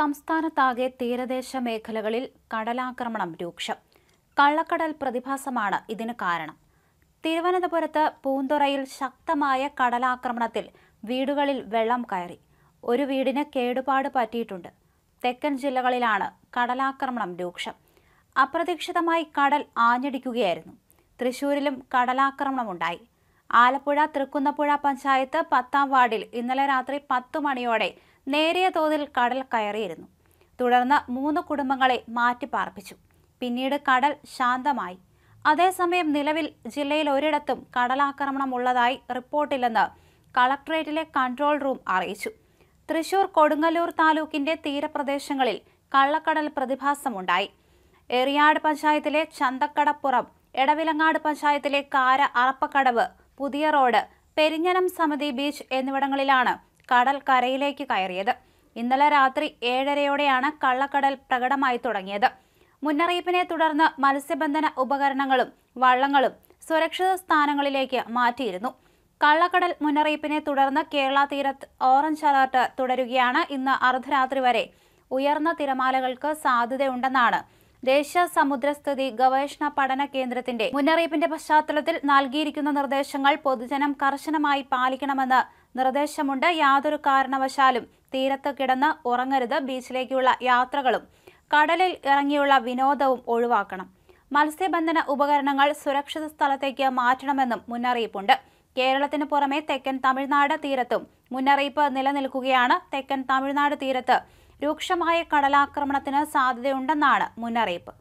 സംസ്ഥാനത്താകെ തീരദേശ മേഖലകളിൽ കടലാക്രമണം രൂക്ഷം കള്ളക്കടൽ പ്രതിഭാസമാണ് ഇതിന് കാരണം തിരുവനന്തപുരത്ത് പൂന്തുറയിൽ ശക്തമായ കടലാക്രമണത്തിൽ വീടുകളിൽ വെള്ളം കയറി ഒരു വീടിന് കേടുപാട് പറ്റിയിട്ടുണ്ട് തെക്കൻ ജില്ലകളിലാണ് കടലാക്രമണം രൂക്ഷം അപ്രതീക്ഷിതമായി കടൽ ആഞ്ഞടിക്കുകയായിരുന്നു തൃശൂരിലും കടലാക്രമണമുണ്ടായി ആലപ്പുഴ തൃക്കുന്നപ്പുഴ പഞ്ചായത്ത് പത്താം വാർഡിൽ ഇന്നലെ രാത്രി പത്തു മണിയോടെ നേരിയ തോതിൽ കടൽ കയറിയിരുന്നു തുടർന്ന് മൂന്ന് കുടുംബങ്ങളെ മാറ്റി പാർപ്പിച്ചു പിന്നീട് കടൽ ശാന്തമായി അതേസമയം നിലവിൽ ജില്ലയിൽ ഒരിടത്തും കടലാക്രമണം ഉള്ളതായി റിപ്പോർട്ടില്ലെന്ന് കളക്ട്രേറ്റിലെ കൺട്രോൾ റൂം അറിയിച്ചു തൃശൂർ കൊടുങ്ങല്ലൂർ താലൂക്കിന്റെ തീരപ്രദേശങ്ങളിൽ കള്ളക്കടൽ പ്രതിഭാസമുണ്ടായി എറിയാട് പഞ്ചായത്തിലെ ചന്തക്കടപ്പുറം എടവിലങ്ങാട് പഞ്ചായത്തിലെ കാര അറപ്പക്കടവ് പുതിയ റോഡ് പെരിഞ്ഞനം സമിതി ബീച്ച് എന്നിവിടങ്ങളിലാണ് കടൽ കരയിലേക്ക് കയറിയത് ഇന്നലെ രാത്രി ഏഴരയോടെയാണ് കള്ളക്കടൽ പ്രകടമായി തുടങ്ങിയത് മുന്നറിയിപ്പിനെ തുടർന്ന് മത്സ്യബന്ധന ഉപകരണങ്ങളും വള്ളങ്ങളും സുരക്ഷിത സ്ഥാനങ്ങളിലേക്ക് മാറ്റിയിരുന്നു കള്ളക്കടൽ മുന്നറിയിപ്പിനെ തുടർന്ന് കേരള തീരത്ത് ഓറഞ്ച് അലർട്ട് തുടരുകയാണ് ഇന്ന് അർദ്ധരാത്രി വരെ ഉയർന്ന തിരമാലകൾക്ക് സാധ്യതയുണ്ടെന്നാണ് ദേശീയ സമുദ്രസ്ഥിതി ഗവേഷണ പഠന കേന്ദ്രത്തിന്റെ മുന്നറിയിപ്പിന്റെ പശ്ചാത്തലത്തിൽ നൽകിയിരിക്കുന്ന നിർദ്ദേശങ്ങൾ പൊതുജനം കർശനമായി പാലിക്കണമെന്ന് നിർദ്ദേശമുണ്ട് യാതൊരു കാരണവശാലും തീരത്ത് കിടന്ന് ഉറങ്ങരുത് ബീച്ചിലേക്കുള്ള യാത്രകളും കടലിൽ ഇറങ്ങിയുള്ള വിനോദവും ഒഴിവാക്കണം മത്സ്യബന്ധന ഉപകരണങ്ങൾ സുരക്ഷിത സ്ഥലത്തേക്ക് മാറ്റണമെന്നും മുന്നറിയിപ്പുണ്ട് കേരളത്തിന് പുറമെ തെക്കൻ തമിഴ്നാട് തീരത്തും മുന്നറിയിപ്പ് നിലനിൽക്കുകയാണ് തെക്കൻ തമിഴ്നാട് തീരത്ത് രൂക്ഷമായ കടലാക്രമണത്തിന് സാധ്യതയുണ്ടെന്നാണ് മുന്നറിയിപ്പ്